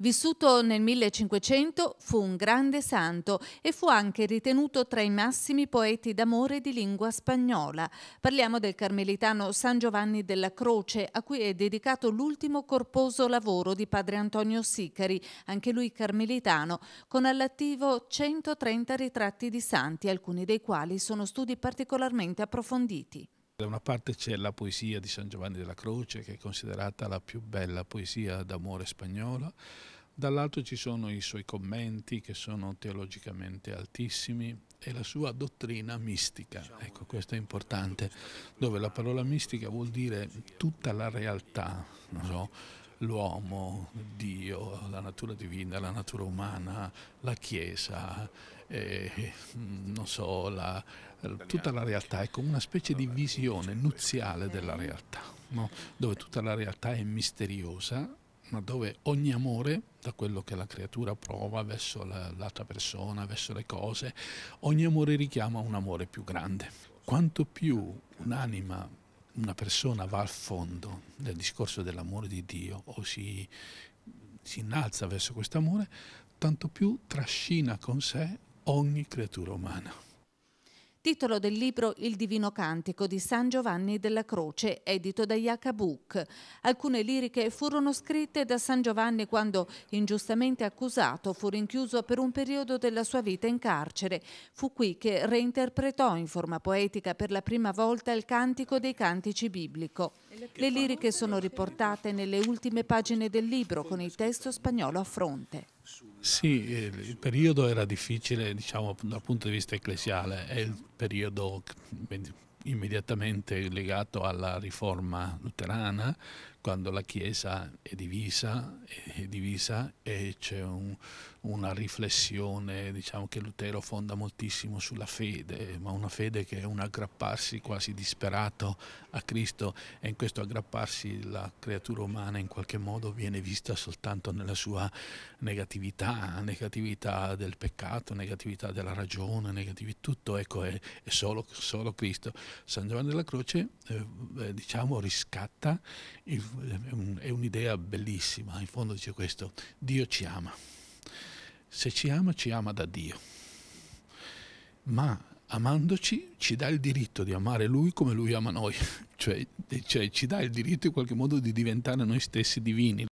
Vissuto nel 1500, fu un grande santo e fu anche ritenuto tra i massimi poeti d'amore di lingua spagnola. Parliamo del carmelitano San Giovanni della Croce, a cui è dedicato l'ultimo corposo lavoro di padre Antonio Sicari, anche lui carmelitano, con all'attivo 130 ritratti di santi, alcuni dei quali sono studi particolarmente approfonditi. Da una parte c'è la poesia di San Giovanni della Croce, che è considerata la più bella poesia d'amore spagnola, dall'altro ci sono i suoi commenti che sono teologicamente altissimi e la sua dottrina mistica, diciamo ecco questo è importante, dove la parola mistica vuol dire tutta la realtà, so, l'uomo, Dio, la natura divina, la natura umana, la Chiesa, eh, non so, la, tutta la realtà è come una specie di visione nuziale della realtà, no? dove tutta la realtà è misteriosa, ma dove ogni amore, da quello che la creatura prova verso la, l'altra persona, verso le cose, ogni amore richiama un amore più grande. Quanto più un'anima una persona va al fondo del discorso dell'amore di Dio o si, si innalza verso questo amore, tanto più trascina con sé ogni creatura umana titolo del libro Il Divino Cantico di San Giovanni della Croce, edito da Jacobuk. Alcune liriche furono scritte da San Giovanni quando, ingiustamente accusato, fu rinchiuso per un periodo della sua vita in carcere. Fu qui che reinterpretò in forma poetica per la prima volta il Cantico dei Cantici biblico. Le liriche sono riportate nelle ultime pagine del libro con il testo spagnolo a fronte. Sì, il periodo era difficile diciamo, dal punto di vista ecclesiale, è il periodo immediatamente legato alla riforma luterana quando la Chiesa è divisa, è divisa e c'è un, una riflessione, diciamo che Lutero fonda moltissimo sulla fede, ma una fede che è un aggrapparsi quasi disperato a Cristo e in questo aggrapparsi la creatura umana in qualche modo viene vista soltanto nella sua negatività, negatività del peccato, negatività della ragione, negatività di tutto, ecco è, è solo, solo, Cristo. San Giovanni della Croce eh, eh diciamo riscatta il è un'idea bellissima, in fondo dice questo, Dio ci ama. Se ci ama, ci ama da Dio. Ma amandoci ci dà il diritto di amare Lui come Lui ama noi, cioè, cioè ci dà il diritto in qualche modo di diventare noi stessi divini.